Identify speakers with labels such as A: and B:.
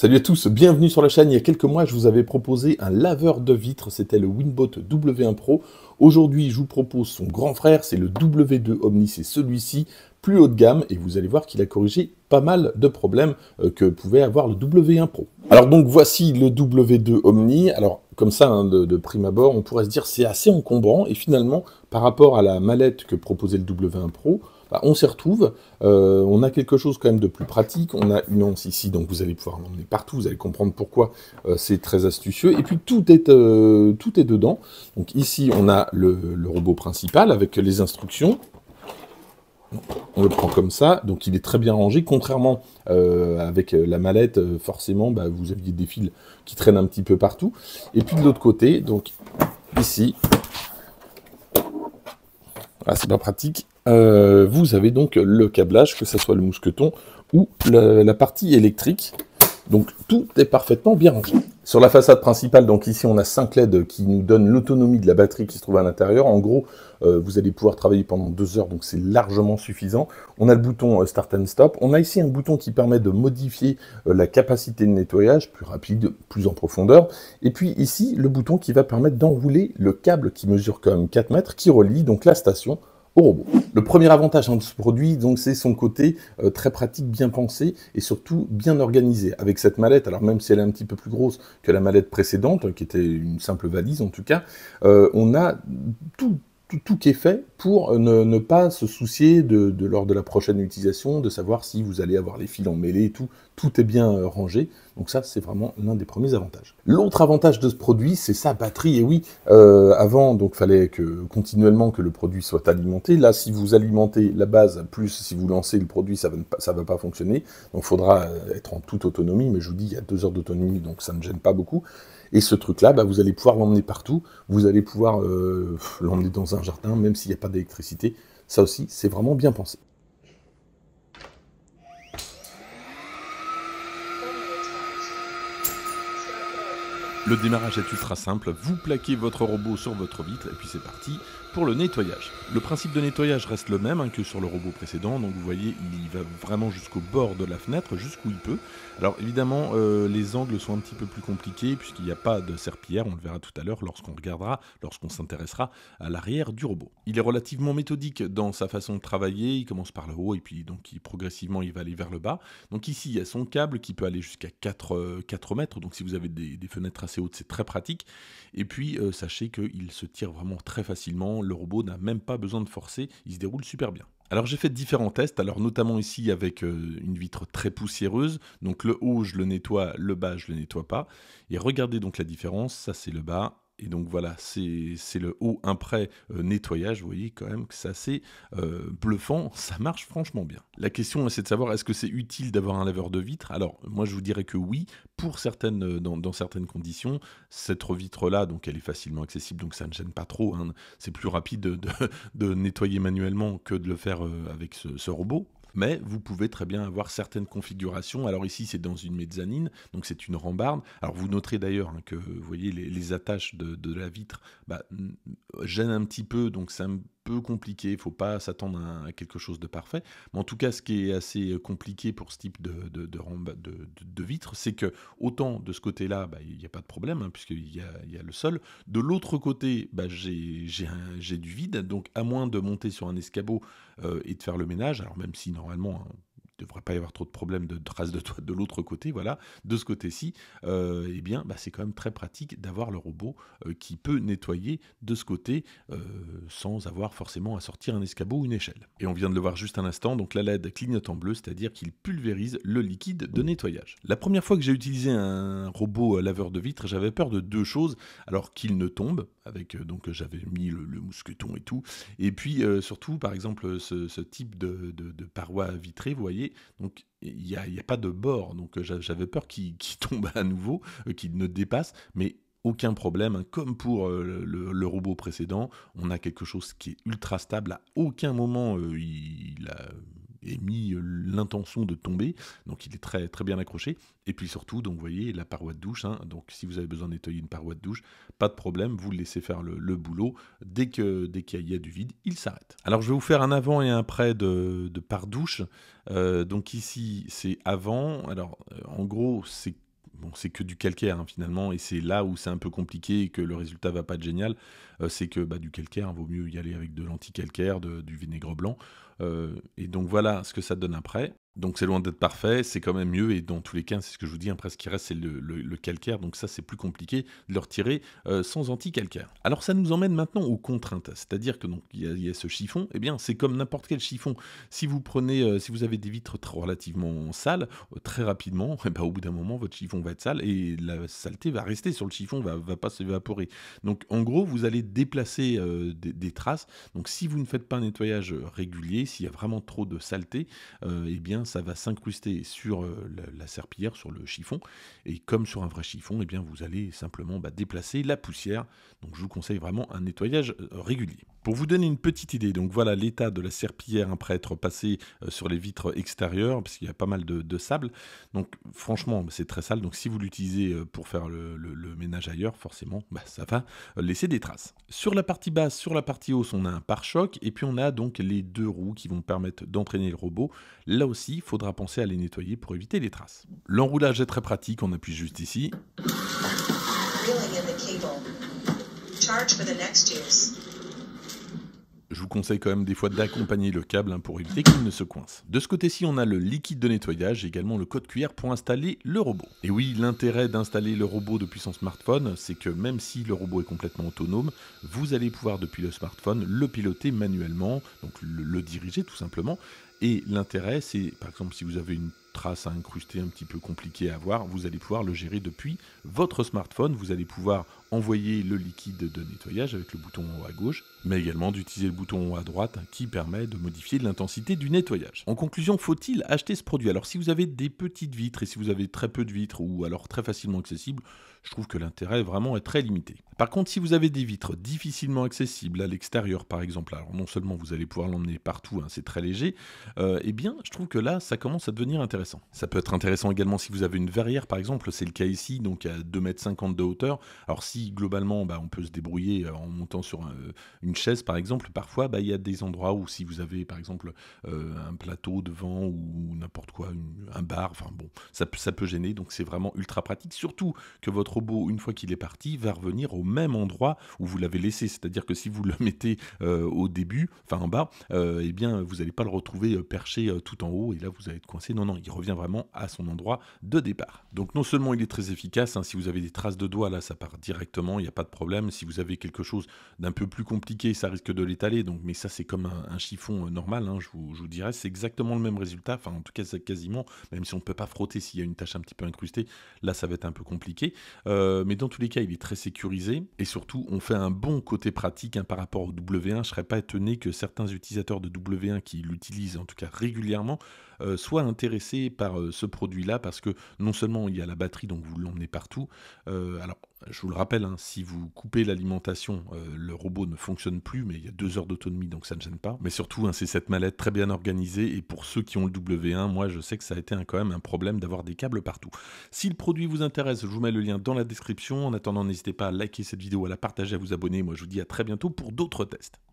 A: Salut à tous, bienvenue sur la chaîne. Il y a quelques mois, je vous avais proposé un laveur de vitres, c'était le Winbot W1 Pro. Aujourd'hui, je vous propose son grand frère, c'est le W2 Omni, c'est celui-ci, plus haut de gamme, et vous allez voir qu'il a corrigé pas mal de problèmes euh, que pouvait avoir le W1 Pro. Alors donc voici le W2 Omni. Alors comme ça, hein, de, de, prime abord, on pourrait se dire c'est assez encombrant, et finalement, par rapport à la mallette que proposait le W1 Pro, bah, on s'y retrouve. Euh, on a quelque chose quand même de plus pratique. On a une anse ici, donc vous allez pouvoir l'emmener partout. Vous allez comprendre pourquoi euh, c'est très astucieux. Et puis tout est, euh, tout est dedans. Donc ici, on a le, robot principal avec les instructions. On le prend comme ça, donc il est très bien rangé. Contrairement avec la mallette, forcément, bah, vous aviez des fils qui traînent un petit peu partout. Et puis de l'autre côté, donc ici, ah, c'est pas pratique. Euh, vous avez donc le câblage, que ce soit le mousqueton ou la, partie électrique. Donc tout est parfaitement bien rangé. Sur la façade principale, donc ici on a 5 LED qui nous donnent l'autonomie de la batterie qui se trouve à l'intérieur. En gros, euh, vous allez pouvoir travailler pendant 2 heures, donc c'est largement suffisant. On a le bouton euh, Start and Stop. On a ici un bouton qui permet de modifier la capacité de nettoyage, plus rapide, plus en profondeur. Et puis ici, le bouton qui va permettre d'enrouler le câble qui mesure quand même 4 mètres, qui relie donc la station robot. Le premier avantage hein, de ce produit, donc, c'est son côté euh, très pratique, bien pensé et surtout bien organisé. Avec cette mallette, alors même si elle est un petit peu plus grosse que la mallette précédente, qui était une simple valise en tout cas, euh, on a tout, tout, est fait pour euh, ne, pas se soucier de, lors de la prochaine utilisation, de savoir si vous allez avoir les fils emmêlés et tout. Tout est bien euh, rangé. Donc ça, c'est vraiment l'un des premiers avantages. L'autre avantage de ce produit, c'est sa batterie. Et oui, euh, avant, donc fallait que continuellement que le produit soit alimenté. Là, si vous alimentez la base plus si vous lancez le produit, ça ne va, ça va pas fonctionner. Donc il faudra être en toute autonomie. Mais je vous dis, il y a deux heures d'autonomie, donc ça ne gêne pas beaucoup. Et ce truc-là, bah, vous allez pouvoir l'emmener partout, vous allez pouvoir euh, l'emmener dans un jardin, même s'il n'y a pas d'électricité. Ça aussi, c'est vraiment bien pensé. Le démarrage est ultra simple, vous plaquez votre robot sur votre vitre et puis c'est parti pour le nettoyage. Le principe de nettoyage reste le même hein, que sur le robot précédent, donc vous voyez, il va vraiment jusqu'au bord de la fenêtre, jusqu'où il peut. Alors évidemment, euh, les angles sont un petit peu plus compliqués puisqu'il n'y a pas de serpillière, on le verra tout à l'heure lorsqu'on regardera, lorsqu'on s'intéressera à l'arrière du robot. Il est relativement méthodique dans sa façon de travailler, il commence par le haut et puis donc progressivement il va aller vers le bas. Donc ici, il y a son câble qui peut aller jusqu'à 4, euh, mètres, donc si vous avez des, fenêtres assez hautes, c'est très pratique. Et puis, euh, sachez qu'il se tire vraiment très facilement le robot n'a même pas besoin de forcer, il se déroule super bien. Alors j'ai fait différents tests, alors notamment ici avec euh, une vitre très poussiéreuse, donc le haut je le nettoie, le bas je le nettoie pas, et regardez donc la différence, ça c'est le bas, et donc voilà, c'est le haut imprès euh, nettoyage, vous voyez quand même que c'est assez euh, bluffant, ça marche franchement bien. La question c'est de savoir est-ce que c'est utile d'avoir un laveur de vitre Alors moi je vous dirais que oui, pour certaines, euh, dans, certaines conditions, cette vitre là, donc elle est facilement accessible, donc ça ne gêne pas trop, hein. c'est plus rapide de, nettoyer manuellement que de le faire avec ce robot, mais vous pouvez très bien avoir certaines configurations. Alors ici, c'est dans une mezzanine, donc c'est une rambarde. Alors vous noterez d'ailleurs hein, que, vous voyez, les, attaches de, la vitre bah, gênent un petit peu, donc ça peu compliqué, il faut pas s'attendre à, quelque chose de parfait. Mais en tout cas, ce qui est assez euh, compliqué pour ce type bah, de, de, vitre, c'est que autant de ce côté-là, bah, il n'y a pas de problème, hein, puisqu'il y a, le sol. De l'autre côté, bah, j'ai du vide, donc à moins de monter sur un escabeau euh, et de faire le ménage, alors même si normalement, hein, ne devrait pas y avoir trop de problèmes de traces de toit de l'autre côté, voilà, de ce côté-ci, euh, eh bien, bah, c'est quand même très pratique d'avoir le robot euh, qui peut nettoyer de ce côté euh, sans avoir forcément à sortir un escabeau ou une échelle. Et on vient de le voir juste un instant, donc la LED clignote en bleu, c'est-à-dire qu'il pulvérise le liquide de nettoyage. La première fois que j'ai utilisé un robot laveur de vitres, j'avais peur de deux choses, alors qu'il ne tombe, avec euh, donc j'avais mis le, mousqueton et tout. Et puis euh, surtout, par exemple, ce, type de, de, paroi vitrée, vous voyez, donc il n'y a, pas de bord, donc euh, j'avais peur qu'il tombe à nouveau, qu'il ne dépasse, mais aucun problème. Hein. Comme pour le, robot précédent, on a quelque chose qui est ultra stable. À aucun moment il a mis euh, l'intention de tomber, donc il est très, très bien accroché. Et puis surtout, donc vous voyez la paroi de douche, hein. donc si vous avez besoin de une paroi de douche, pas de problème, vous le laissez faire le, boulot. Dès que dès qu'il y a du vide, il s'arrête. Alors je vais vous faire un avant et un après de, de par douche. Euh, donc ici c'est avant. Alors euh, en gros c'est bon, c'est que du calcaire hein, finalement, et c'est là où c'est un peu compliqué et que le résultat va pas être génial, euh, c'est que bah, du calcaire, hein, vaut mieux y aller avec de l'anticalcaire, du vinaigre blanc. Euh, et donc voilà ce que ça donne après. Donc c'est loin d'être parfait, c'est quand même mieux, et dans tous les cas, c'est ce que je vous dis, après ce qui reste, c'est le, calcaire, donc ça c'est plus compliqué de le retirer euh, sans anti-calcaire. Alors ça nous emmène maintenant aux contraintes, c'est-à-dire que donc il y, a ce chiffon, et eh bien c'est comme n'importe quel chiffon. Si vous prenez, euh, si vous avez des vitres relativement sales, euh, très rapidement, et eh ben, au bout d'un moment, votre chiffon va être sale, et la saleté va rester sur le chiffon, va, pas s'évaporer. Donc en gros, vous allez déplacer des, traces, donc si vous ne faites pas un nettoyage régulier, s'il y a vraiment trop de saleté, eh bien ça va s'incruster sur euh, la, serpillière, sur le chiffon. Et comme sur un vrai chiffon, et eh bien, vous allez simplement bah, déplacer la poussière. Donc je vous conseille vraiment un nettoyage euh, régulier. Pour vous donner une petite idée, donc voilà l'état de la serpillière après être passé euh, sur les vitres extérieures, parce qu'il y a pas mal de, sable. Donc franchement, c'est très sale. Donc si vous l'utilisez pour faire le, ménage ailleurs, forcément, bah, ça va laisser des traces. Sur la partie basse, sur la partie hausse, on a un pare-choc. Et puis on a donc les deux roues qui vont permettre d'entraîner le robot. Là aussi, il faudra penser à les nettoyer pour éviter les traces. L'enroulage est très pratique, on appuie juste ici. Je vous conseille quand même des fois d'accompagner le câble hein, pour éviter qu'il ne se coince. De ce côté-ci, on a le liquide de nettoyage et également le code QR pour installer le robot. Et oui, l'intérêt d'installer le robot depuis son smartphone, c'est que même si le robot est complètement autonome, vous allez pouvoir depuis le smartphone le piloter manuellement, donc le diriger tout simplement, et l'intérêt, c'est par exemple si vous avez une trace à incruster un petit peu compliqué à voir, vous allez pouvoir le gérer depuis votre smartphone. Vous allez pouvoir envoyer le liquide de nettoyage avec le bouton haut à gauche, mais également d'utiliser le bouton à droite qui permet de modifier l'intensité du nettoyage. En conclusion, faut-il acheter ce produit Alors si vous avez des petites vitres et si vous avez très peu de vitres ou alors très facilement accessibles, je trouve que l'intérêt vraiment est très limité. Par contre, si vous avez des vitres difficilement accessibles à l'extérieur par exemple, alors non seulement vous allez pouvoir l'emmener partout, hein, c'est très léger, et euh, eh bien je trouve que là ça commence à devenir intéressant ça peut être intéressant également si vous avez une verrière, par exemple. C'est le cas ici, donc à mètres m de hauteur. Alors, si globalement, bah, on peut se débrouiller euh, en montant sur euh, une chaise, par exemple, parfois, bah, il y a des endroits où, si vous avez, par exemple, euh, un plateau devant ou n'importe quoi, un bar, enfin bon, ça, peut gêner. Donc, c'est vraiment ultra pratique. Surtout que votre robot, une fois qu'il est parti, va revenir au même endroit où vous l'avez laissé. C'est-à-dire que si vous le mettez au début, enfin en bas, et eh bien, vous n'allez pas le retrouver perché tout en haut et là, vous allez être coincé. Non, non, il revient vraiment à son endroit de départ. Donc non seulement il est très efficace, hein, si vous avez des traces de doigts, là ça part directement, il n'y a pas de problème. Si vous avez quelque chose d'un peu plus compliqué, ça risque de l'étaler, mais ça c'est comme un, chiffon euh, normal, hein, je, vous, dirais, c'est exactement le même résultat, enfin en tout cas c'est quasiment, même si on ne peut pas frotter s'il y a une tâche un petit peu incrustée, là ça va être un peu compliqué. Euh, mais dans tous les cas, il est très sécurisé, et surtout on fait un bon côté pratique hein, par rapport au W1, je ne serais pas étonné que certains utilisateurs de W1 qui l'utilisent en tout cas régulièrement, euh, soient intéressés par euh, ce produit-là parce que non seulement il y a la batterie, donc vous l'emmenez partout. Euh, alors, je vous le rappelle, hein, si vous coupez l'alimentation, euh, le robot ne fonctionne plus, mais il y a deux heures d'autonomie, donc ça ne gêne pas. Mais surtout, hein, c'est cette mallette très bien organisée. Et pour ceux qui ont le W1, moi, je sais que ça a été quand même un problème d'avoir des câbles partout. Si le produit vous intéresse, je vous mets le lien dans la description. En attendant, n'hésitez pas à liker cette vidéo, à la partager, à vous abonner. Moi, je vous dis à très bientôt pour d'autres tests.